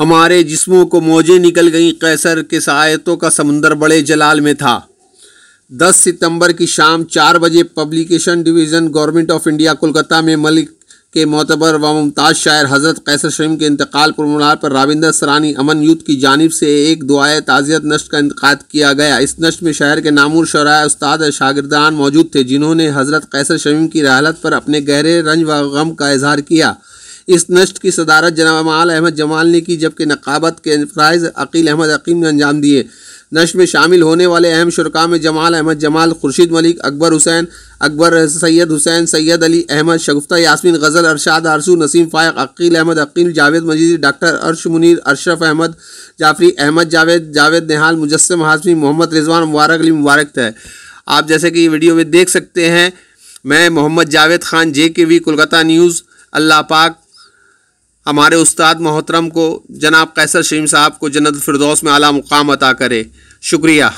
हमारे जिस्मों को मौजें निकल गईं कैसर के सायतों का समंदर बड़े जलाल में था 10 सितंबर की शाम चार बजे publication division government of India Kolkata में मलिक के मोतबर व मुमताज़ शायर हज़रत कैसर शरीम के इंतकाल पर मुनार पर राविंदर सरानी अमन यूथ की जानब से एक दुआए ताज़ियत नश्त का इंतकाद किया गया इस नश्त में शहर के नामूर शरा उस्ताद शागिरदान मौजूद थे जिन्होंने हज़रत कैसर शरीम की रहालत पर अपने गहरे रंज व गम का इजहार किया इस नष्ट की सदारत जमाल अहमद जमाल ने की जबकि नकाबत के इनफराज अकील अहमद अकीम ने अंजाम दिए नष्ट में शामिल होने वाले अहम शुरा में जमाल अहमद जमाल खुर्शीद मलिक अकबर हुसैन अकबर सैयद हुसैन सैयद अली अहमद शगुफ्ता यासमिन गज़ल अरशाद आरसू नसीम फ़ायक अकील अहमद अकील जावेद मजीद डॉक्टर अर्श मुनीर अशरफ अहमद जाफरी अहमद जावेद जावेद नेहाल मुजस्म हाशमी मोहम्मद रिजवान मुबारक अली मुबारक है आप जैसे कि वीडियो में देख सकते हैं मैं मोहम्मद जावेद खान जे के वी कोलकाता न्यूज़ अल्लाह पाक हमारे उस्ताद मोहतरम को जनाब कैसर शीम साहब को जन्नत फिरदौस में आला मुकाम अता करे शुक्रिया